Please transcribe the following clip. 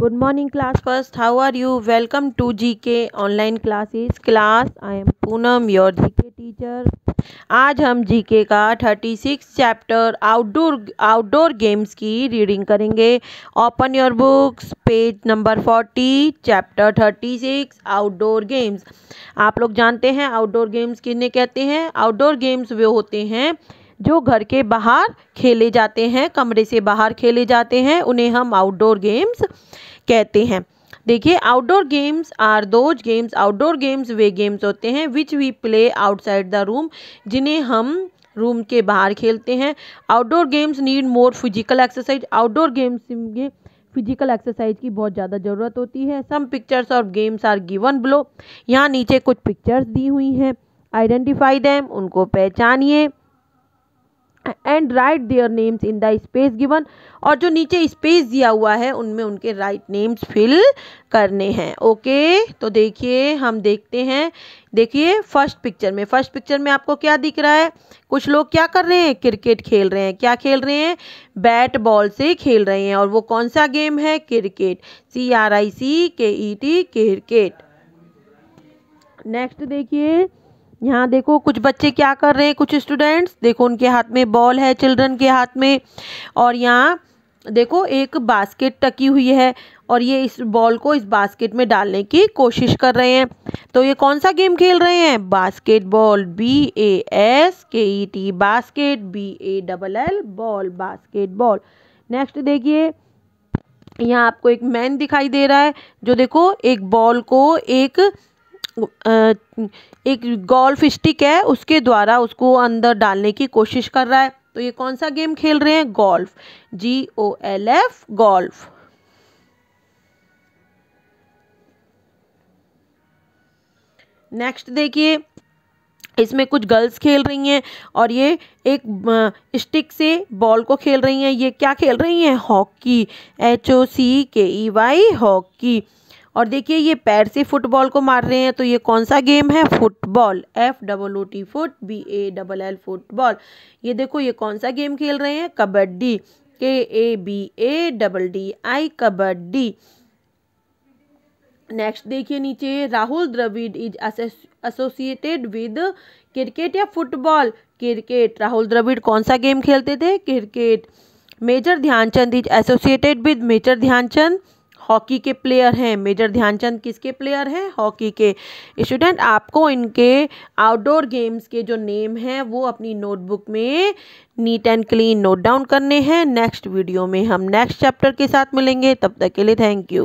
Good morning class first how are you welcome to G K online classes class I am Poonam your G K teacher आज हम G K का thirty six chapter outdoor outdoor games की reading करेंगे open your books page number forty chapter thirty six outdoor games आप लोग जानते हैं outdoor games किन्हें कहते हैं आउटडोर गेम्स वे होते हैं जो घर के बाहर खेले जाते हैं कमरे से बाहर खेले जाते हैं उन्हें हम आउटडोर गेम्स कहते हैं देखिए outdoor games are those games outdoor games वे गेम्स होते हैं which we play outside the room जिन्हें हम रूम के बाहर खेलते हैं outdoor games need more physical exercise outdoor games में फिजिकल एक्सरसाइज की बहुत ज़्यादा ज़रूरत होती है सम पिक्चर्स और गेम्स आर गिवन ब्लो यहाँ नीचे कुछ पिक्चर्स दी हुई हैं आइडेंटिफाई दैम उनको पहचानिए and write their names in the space given और जो नीचे स्पेस दिया हुआ है उनमें उनके राइट नेम्स फिल करने हैं ओके okay? तो देखिए हम देखते हैं देखिए फर्स्ट पिक्चर में फर्स्ट पिक्चर में आपको क्या दिख रहा है कुछ लोग क्या कर रहे हैं क्रिकेट खेल रहे हैं क्या खेल रहे हैं बैट बॉल से खेल रहे हैं और वो कौन सा गेम है क्रिकेट सी आर आई सी के ई टी क्रिकेट नेक्स्ट देखिए यहाँ देखो कुछ बच्चे क्या कर रहे हैं कुछ स्टूडेंट्स देखो उनके हाथ में बॉल है चिल्ड्रन के हाथ में और यहाँ देखो एक बास्केट टकी हुई है और ये इस बॉल को इस बास्केट में डालने की कोशिश कर रहे हैं तो ये कौन सा गेम खेल रहे हैं basketball B A S K E T basket B A double L ball basketball next देखिए यहाँ आपको एक मैन दिखाई दे रहा है जो देखो एक बॉल को एक एक गोल्फ स्टिक है उसके द्वारा उसको अंदर डालने की कोशिश कर रहा है तो ये कौन सा गेम खेल रहे हैं golf G O L F golf next देखिए इसमें कुछ गर्ल्स खेल रही हैं और ये एक स्टिक से बॉल को खेल रही हैं ये क्या खेल रही हैं हॉकी एच ओ सी के ई वाई हॉकी और देखिए ये पैर से फुटबॉल को मार रहे हैं तो ये कौन सा गेम है football F double O T foot B A double L football ये देखो ये कौन सा गेम खेल रहे हैं kabaddi K A B A double D I kabaddi next देखिए नीचे Rahul Dravid is associated with cricket या फुटबॉल क्रिकेट राहुल द्रविड़ कौन सा गेम खेलते थे cricket major Dhyan Chand is associated with major Dhyan Chand hockey के प्लेयर हैं मेजर ध्यानचंद किसके प्लेयर हैं हॉकी के स्टूडेंट आपको इनके आउटडोर गेम्स के जो नेम हैं वो अपनी नोटबुक में neat and clean note down करने हैं नेक्स्ट वीडियो में हम नेक्स्ट चैप्टर के साथ मिलेंगे तब तक के लिए थैंक यू